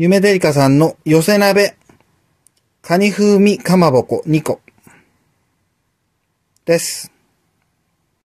ゆめでりかさんの寄せ鍋、カニ風味かまぼこ2個です。